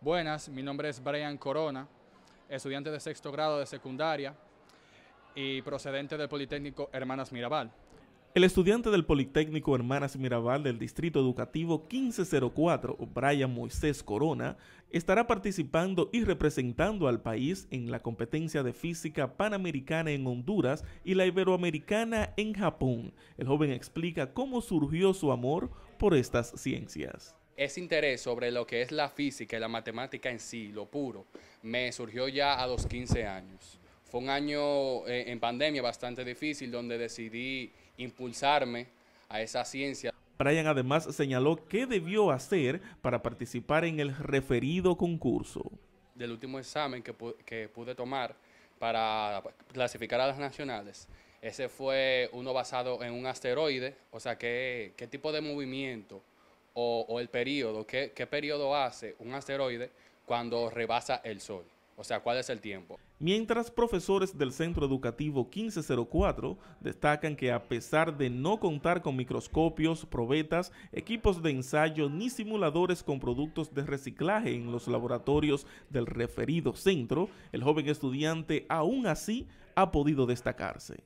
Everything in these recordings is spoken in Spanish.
Buenas, mi nombre es Brian Corona, estudiante de sexto grado de secundaria y procedente del Politécnico Hermanas Mirabal. El estudiante del Politécnico Hermanas Mirabal del Distrito Educativo 1504, Brian Moisés Corona, estará participando y representando al país en la competencia de física panamericana en Honduras y la iberoamericana en Japón. El joven explica cómo surgió su amor por estas ciencias ese interés sobre lo que es la física y la matemática en sí, lo puro, me surgió ya a los 15 años. Fue un año eh, en pandemia bastante difícil donde decidí impulsarme a esa ciencia. Brian además señaló qué debió hacer para participar en el referido concurso. Del último examen que, pude tomar para clasificar a las nacionales, ese fue uno basado en un asteroide, o sea, qué tipo de movimiento o, el periodo, ¿qué, qué periodo hace un asteroide cuando rebasa el Sol? O sea, ¿cuál es el tiempo? Mientras profesores del Centro Educativo 1504 destacan que a pesar de no contar con microscopios, probetas, equipos de ensayo ni simuladores con productos de reciclaje en los laboratorios del referido centro, el joven estudiante aún así ha podido destacarse.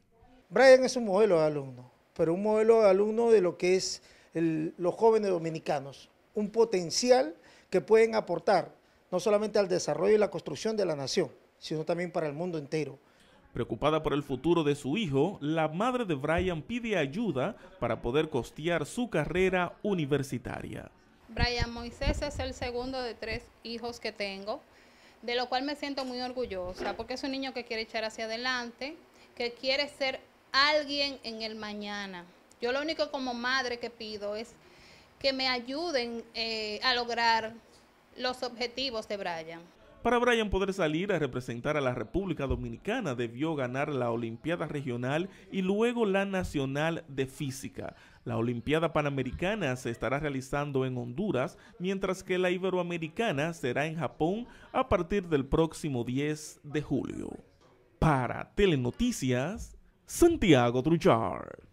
Brian es un modelo de alumno, pero un modelo de alumno de lo que es los jóvenes dominicanos, un potencial que pueden aportar no solamente al desarrollo y la construcción de la nación, sino también para el mundo entero. Preocupada por el futuro de su hijo, la madre de Brian pide ayuda para poder costear su carrera universitaria. Brian Moisés es el segundo de tres hijos que tengo, de lo cual me siento muy orgullosa, porque es un niño que quiere echar hacia adelante, que quiere ser alguien en el mañana. Yo lo único como madre que pido es que me ayuden eh, a lograr los objetivos de Brian. Para Brian poder salir a representar a la República Dominicana debió ganar la Olimpiada Regional y luego la Nacional de Física. La Olimpiada Panamericana se estará realizando en Honduras, mientras que la Iberoamericana será en Japón a partir del próximo 10 de julio. Para Telenoticias, Santiago Truchard.